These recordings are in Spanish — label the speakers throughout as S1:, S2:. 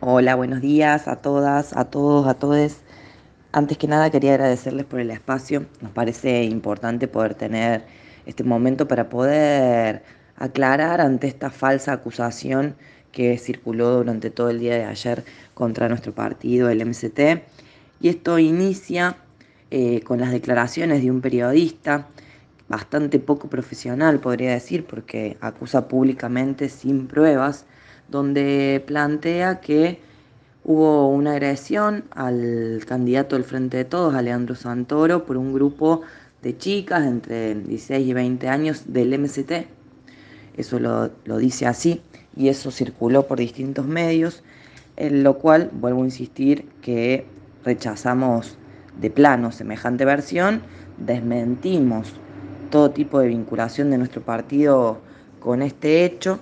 S1: Hola, buenos días a todas, a todos, a todes. Antes que nada quería agradecerles por el espacio. Nos parece importante poder tener este momento para poder aclarar ante esta falsa acusación que circuló durante todo el día de ayer contra nuestro partido, el MCT. Y esto inicia eh, con las declaraciones de un periodista bastante poco profesional, podría decir, porque acusa públicamente sin pruebas, donde plantea que hubo una agresión al candidato del Frente de Todos, Alejandro Santoro, por un grupo de chicas entre 16 y 20 años del MCT Eso lo, lo dice así y eso circuló por distintos medios, en lo cual, vuelvo a insistir, que rechazamos de plano semejante versión, desmentimos todo tipo de vinculación de nuestro partido con este hecho.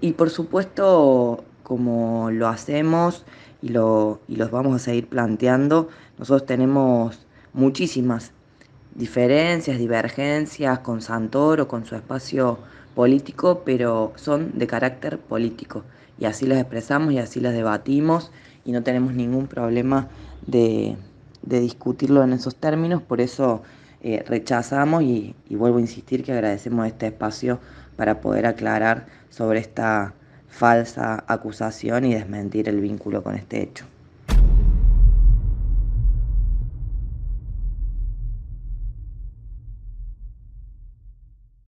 S1: Y por supuesto, como lo hacemos y, lo, los vamos a seguir planteando, nosotros tenemos muchísimas diferencias, divergencias con Santoro, con su espacio político, pero son de carácter político. Y así las expresamos y así las debatimos y no tenemos ningún problema de, de discutirlo en esos términos. Por eso eh, rechazamos y, y, vuelvo a insistir que agradecemos este espacio para poder aclarar sobre esta falsa acusación y desmentir el vínculo con este hecho.